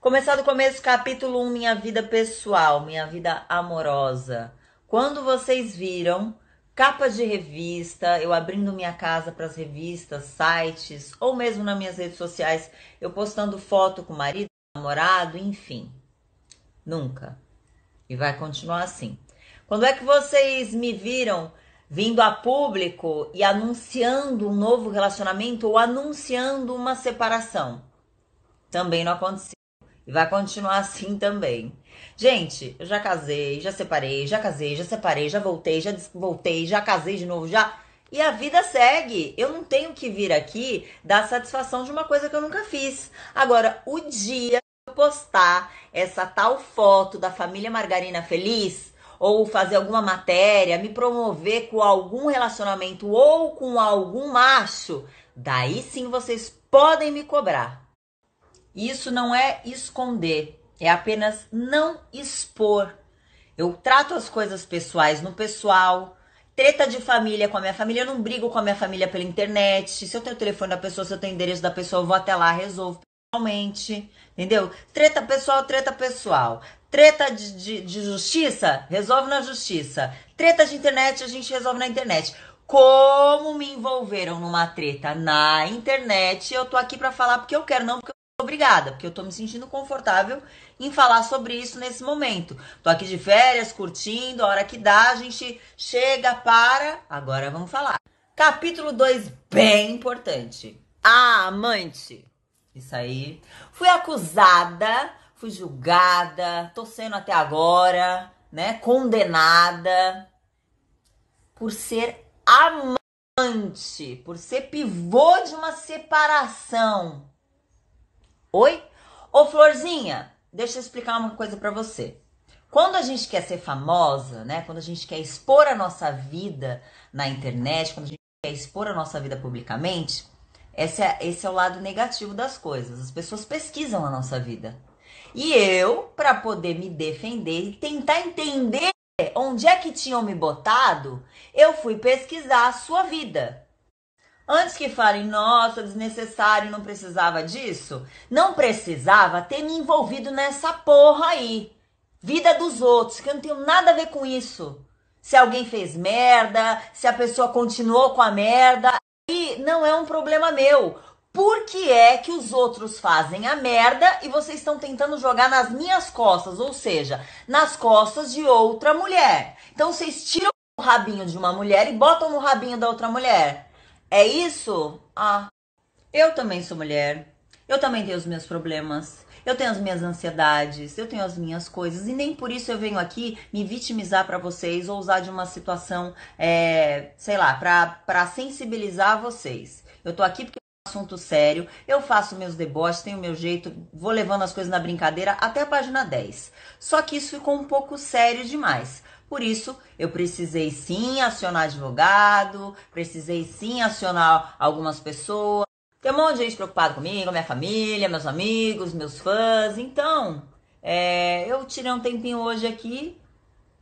Começar do começo, capítulo 1, minha vida pessoal, minha vida amorosa. Quando vocês viram capas de revista, eu abrindo minha casa para as revistas, sites, ou mesmo nas minhas redes sociais, eu postando foto com o marido, namorado, enfim. Nunca. E vai continuar assim. Quando é que vocês me viram vindo a público e anunciando um novo relacionamento ou anunciando uma separação? Também não aconteceu. E vai continuar assim também. Gente, eu já casei, já separei, já casei, já separei, já voltei, já voltei, já casei de novo, já. E a vida segue. Eu não tenho que vir aqui dar satisfação de uma coisa que eu nunca fiz. Agora, o dia que eu postar essa tal foto da família Margarina Feliz, ou fazer alguma matéria, me promover com algum relacionamento ou com algum macho, daí sim vocês podem me cobrar. Isso não é esconder, é apenas não expor. Eu trato as coisas pessoais no pessoal, treta de família com a minha família, eu não brigo com a minha família pela internet. Se eu tenho o telefone da pessoa, se eu tenho o endereço da pessoa, eu vou até lá, resolvo pessoalmente, entendeu? Treta pessoal, treta pessoal. Treta de, de, de justiça, resolve na justiça. Treta de internet, a gente resolve na internet como me envolveram numa treta na internet, eu tô aqui para falar porque eu quero, não porque obrigada, porque eu tô me sentindo confortável em falar sobre isso nesse momento. Tô aqui de férias, curtindo, a hora que dá, a gente chega, para. Agora vamos falar. Capítulo 2, bem importante. A amante. Isso aí. Fui acusada, fui julgada, tô sendo até agora, né, condenada por ser amante, por ser pivô de uma separação. Oi? Ô Florzinha, deixa eu explicar uma coisa para você. Quando a gente quer ser famosa, né? Quando a gente quer expor a nossa vida na internet, quando a gente quer expor a nossa vida publicamente, esse é, esse é o lado negativo das coisas. As pessoas pesquisam a nossa vida. E eu, para poder me defender e tentar entender onde é que tinham me botado, eu fui pesquisar a sua vida. Antes que falem, nossa, desnecessário, não precisava disso. Não precisava ter me envolvido nessa porra aí. Vida dos outros, que eu não tenho nada a ver com isso. Se alguém fez merda, se a pessoa continuou com a merda, e não é um problema meu. Por que é que os outros fazem a merda e vocês estão tentando jogar nas minhas costas, ou seja, nas costas de outra mulher? Então vocês tiram o rabinho de uma mulher e botam no rabinho da outra mulher. É isso? Ah, eu também sou mulher. Eu também tenho os meus problemas. Eu tenho as minhas ansiedades. Eu tenho as minhas coisas. E nem por isso eu venho aqui me vitimizar para vocês ou usar de uma situação, é, sei lá, para sensibilizar vocês. Eu tô aqui porque é um assunto sério. Eu faço meus deboches, tenho meu jeito, vou levando as coisas na brincadeira até a página 10. Só que isso ficou um pouco sério demais. Por isso, eu precisei sim acionar advogado, precisei sim acionar algumas pessoas. Tem um monte de gente preocupada comigo, minha família, meus amigos, meus fãs. Então, é, eu tirei um tempinho hoje aqui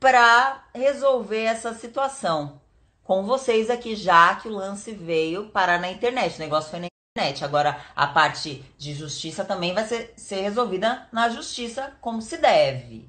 para resolver essa situação com vocês aqui, já que o lance veio parar na internet. O negócio foi na internet. Agora, a parte de justiça também vai ser, ser resolvida na justiça como se deve.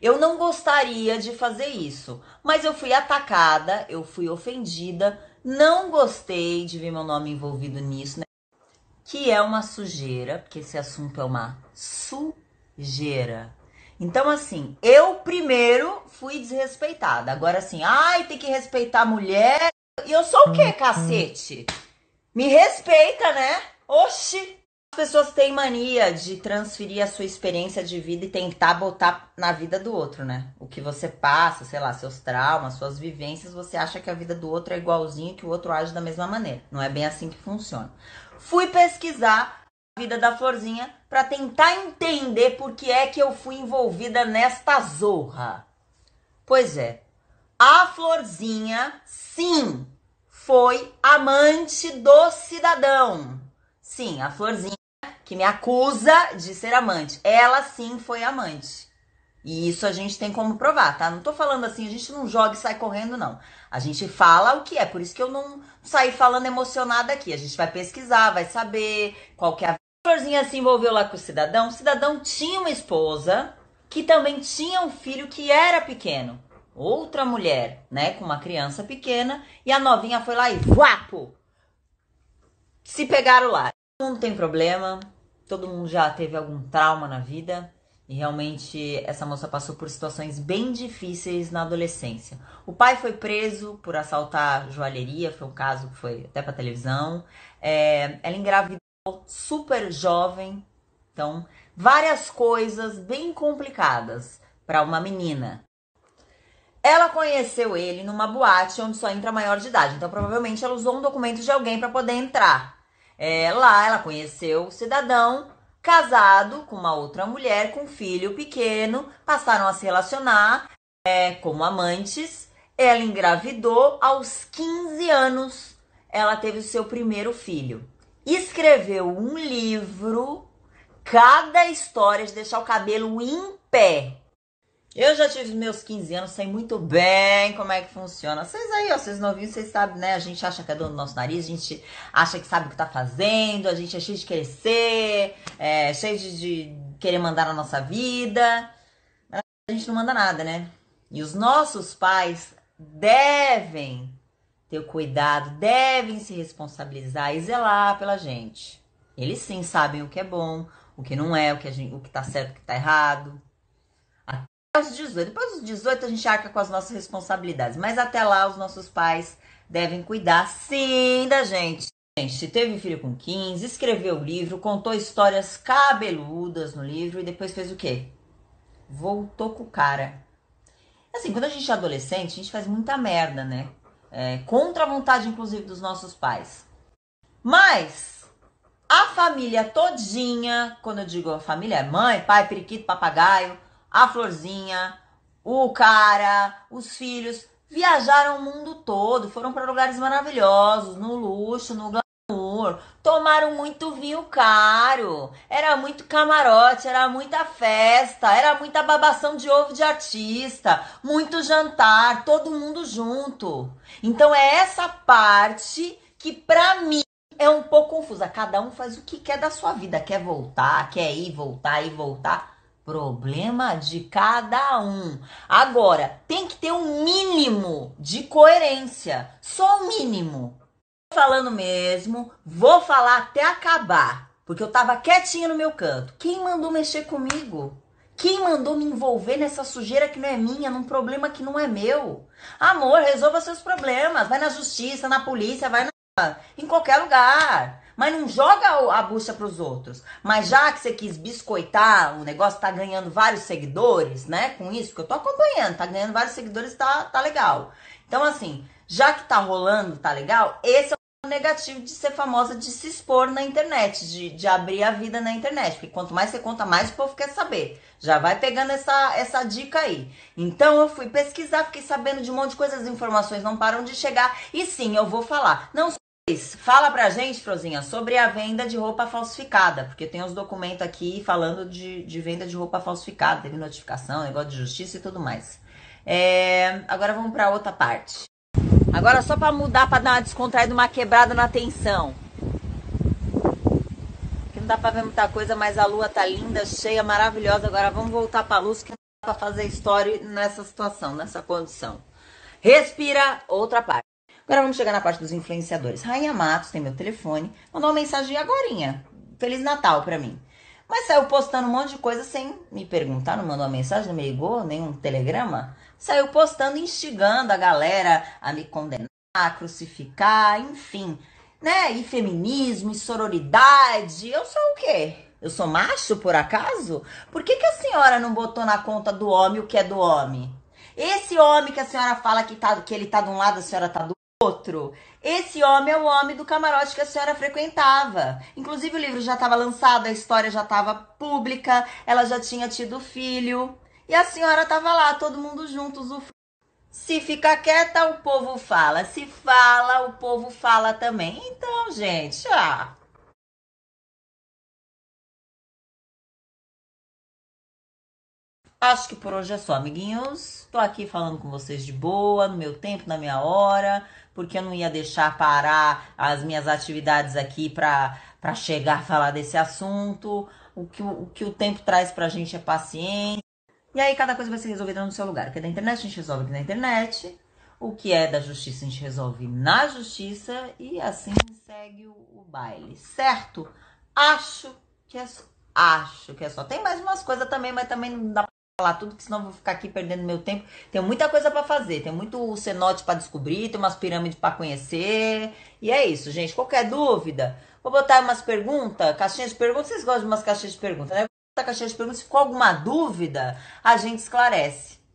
Eu não gostaria de fazer isso, mas eu fui atacada, eu fui ofendida, não gostei de ver meu nome envolvido nisso, né? que é uma sujeira, porque esse assunto é uma sujeira. Então, assim, eu primeiro fui desrespeitada. Agora, assim, ai, tem que respeitar a mulher. E eu sou o quê, uhum. cacete? Me respeita, né? Oxi! pessoas têm mania de transferir a sua experiência de vida e tentar botar na vida do outro, né? O que você passa, sei lá, seus traumas, suas vivências, você acha que a vida do outro é igualzinho que o outro age da mesma maneira. Não é bem assim que funciona. Fui pesquisar a vida da Florzinha para tentar entender por que é que eu fui envolvida nesta zorra. Pois é, a Florzinha, sim, foi amante do cidadão. Sim, a Florzinha que me acusa de ser amante. Ela sim foi amante. E isso a gente tem como provar, tá? Não tô falando assim, a gente não joga e sai correndo, não. A gente fala o que é, por isso que eu não saí falando emocionada aqui. A gente vai pesquisar, vai saber qual que é a. Florzinha se envolveu lá com o cidadão. O cidadão tinha uma esposa que também tinha um filho que era pequeno. Outra mulher, né? Com uma criança pequena. E a novinha foi lá e vapo! Se pegaram lá. Não tem problema, todo mundo já teve algum trauma na vida. E realmente essa moça passou por situações bem difíceis na adolescência. O pai foi preso por assaltar joalheria, foi um caso que foi até para televisão. É, ela engravidou super jovem, então várias coisas bem complicadas para uma menina. Ela conheceu ele numa boate onde só entra maior de idade, então provavelmente ela usou um documento de alguém para poder entrar. É, lá ela conheceu o cidadão casado com uma outra mulher, com um filho pequeno, passaram a se relacionar é, como amantes. Ela engravidou aos 15 anos, ela teve o seu primeiro filho. Escreveu um livro, cada história de deixar o cabelo em pé. Eu já tive meus 15 anos, sei muito bem como é que funciona. Vocês aí, ó, vocês novinhos, vocês sabem, né? A gente acha que é dono do nosso nariz, a gente acha que sabe o que tá fazendo, a gente é cheio de querer é, cheio de, de querer mandar na nossa vida. Mas a gente não manda nada, né? E os nossos pais devem ter cuidado, devem se responsabilizar e zelar pela gente. Eles sim sabem o que é bom, o que não é, o que, a gente, o que tá certo, o que tá errado aos 18. Depois dos 18 a gente arca com as nossas responsabilidades, mas até lá os nossos pais devem cuidar sim da gente. Gente, teve filho com 15, escreveu o livro, contou histórias cabeludas no livro e depois fez o quê? Voltou com o cara. Assim, quando a gente é adolescente, a gente faz muita merda, né? É, contra a vontade, inclusive, dos nossos pais. Mas a família todinha, quando eu digo a família, é mãe, pai, periquito, papagaio, a florzinha, o cara, os filhos, viajaram o mundo todo, foram para lugares maravilhosos, no luxo, no glamour, tomaram muito vinho caro, era muito camarote, era muita festa, era muita babação de ovo de artista, muito jantar, todo mundo junto. Então é essa parte que para mim é um pouco confusa. Cada um faz o que quer da sua vida, quer voltar, quer ir, voltar e voltar Problema de cada um. Agora, tem que ter um mínimo de coerência. Só o um mínimo. Falando mesmo, vou falar até acabar. Porque eu tava quietinha no meu canto. Quem mandou mexer comigo? Quem mandou me envolver nessa sujeira que não é minha, num problema que não é meu? Amor, resolva seus problemas. Vai na justiça, na polícia, vai na... em qualquer lugar. Mas não joga a bucha pros outros. Mas já que você quis biscoitar, o negócio tá ganhando vários seguidores, né? Com isso, que eu tô acompanhando, tá ganhando vários seguidores, tá, tá legal. Então, assim, já que tá rolando, tá legal, esse é o negativo de ser famosa, de se expor na internet, de, de abrir a vida na internet. Porque quanto mais você conta, mais o povo quer saber. Já vai pegando essa, essa dica aí. Então eu fui pesquisar, fiquei sabendo de um monte de coisas, as informações não param de chegar. E sim, eu vou falar. Não Fala pra gente, Frozinha, sobre a venda de roupa falsificada, porque tem os documentos aqui falando de, de venda de roupa falsificada, teve notificação, negócio de justiça e tudo mais. É, agora vamos pra outra parte. Agora só pra mudar, pra dar uma descontraída, uma quebrada na tensão. Aqui não dá pra ver muita coisa, mas a lua tá linda, cheia, maravilhosa. Agora vamos voltar pra luz, que não dá pra fazer história nessa situação, nessa condição. Respira, outra parte. Agora vamos chegar na parte dos influenciadores. Rainha Matos tem meu telefone, mandou uma mensagem agora. Feliz Natal para mim. Mas saiu postando um monte de coisa sem me perguntar, não mandou uma mensagem, não me ligou, nenhum telegrama. Saiu postando, instigando a galera a me condenar, a crucificar, enfim. Né? E feminismo, e sororidade. Eu sou o quê? Eu sou macho, por acaso? Por que, que a senhora não botou na conta do homem o que é do homem? Esse homem que a senhora fala que, tá, que ele tá de um lado, a senhora tá do outro. Esse homem é o homem do camarote que a senhora frequentava. Inclusive, o livro já estava lançado, a história já estava pública, ela já tinha tido filho. E a senhora estava lá, todo mundo juntos. O... Se fica quieta, o povo fala. Se fala, o povo fala também. Então, gente, ah, Acho que por hoje é só, amiguinhos. Tô aqui falando com vocês de boa, no meu tempo, na minha hora porque eu não ia deixar parar as minhas atividades aqui para chegar a falar desse assunto. O que o, que o tempo traz para a gente é paciência. E aí cada coisa vai ser resolvida no seu lugar. O que é da internet a gente resolve na é internet, o que é da justiça a gente resolve na justiça e assim segue o, o baile, certo? Acho que é acho que é só. Tem mais umas coisas também, mas também não dá falar tudo, que senão eu vou ficar aqui perdendo meu tempo. Tem muita coisa para fazer, tem muito cenote para descobrir, tem umas pirâmides para conhecer. E é isso, gente. Qualquer dúvida, vou botar umas perguntas, caixinhas de perguntas. Vocês gostam de umas caixinhas de perguntas, né? Vou botar caixinhas de perguntas. Se ficou alguma dúvida, a gente esclarece.